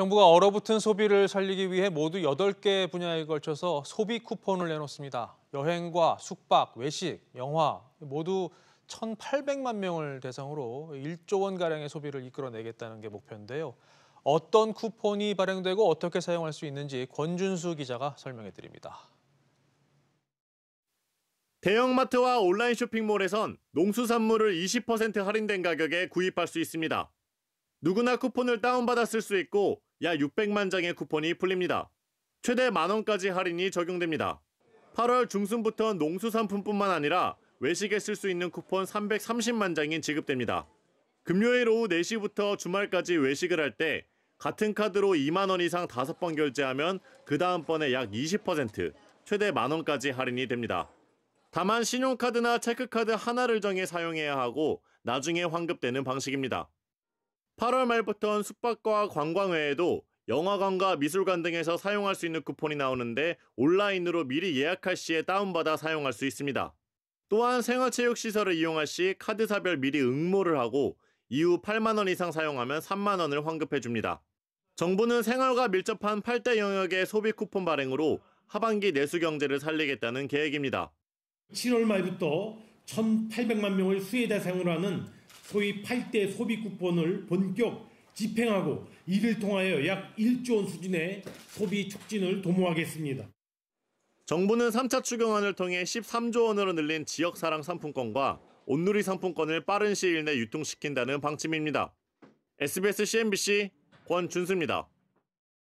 정부가 얼어붙은 소비를 살리기 위해 모두 8개 분야에 걸쳐서 소비 쿠폰을 내놓습니다. 여행과 숙박, 외식, 영화 모두 1,800만 명을 대상으로 1조 원가량의 소비를 이끌어내겠다는 게 목표인데요. 어떤 쿠폰이 발행되고 어떻게 사용할 수 있는지 권준수 기자가 설명해 드립니다. 대형마트와 온라인 쇼핑몰에선 농수산물을 20% 할인된 가격에 구입할 수 있습니다. 누구나 쿠폰을 다운받아 쓸수 있고 약 600만 장의 쿠폰이 풀립니다. 최대 만 원까지 할인이 적용됩니다. 8월 중순부터 농수산품뿐만 아니라 외식에 쓸 수 있는 쿠폰 330만 장이 지급됩니다. 금요일 오후 4시부터 주말까지 외식을 할 때 같은 카드로 2만 원 이상 5번 결제하면 그 다음번에 약 20%, 최대 만 원까지 할인이 됩니다. 다만 신용카드나 체크카드 하나를 정해 사용해야 하고 나중에 환급되는 방식입니다. 8월 말부터는 숙박과 관광 외에도 영화관과 미술관 등에서 사용할 수 있는 쿠폰이 나오는데 온라인으로 미리 예약할 시에 다운받아 사용할 수 있습니다. 또한 생활체육시설을 이용할 시 카드사별 미리 응모를 하고 이후 8만원 이상 사용하면 3만원을 환급해줍니다. 정부는 생활과 밀접한 8대 영역의 소비 쿠폰 발행으로 하반기 내수 경제를 살리겠다는 계획입니다. 7월 말부터 1,800만 명을 수혜대상으로 하는 소위 8대 소비 쿠폰을 본격 집행하고 이를 통하여 약 1조 원 수준의 소비 촉진을 도모하겠습니다. 정부는 3차 추경안을 통해 13조 원으로 늘린 지역사랑 상품권과 온누리 상품권을 빠른 시일 내 유통시킨다는 방침입니다. SBS CNBC 권준수입니다.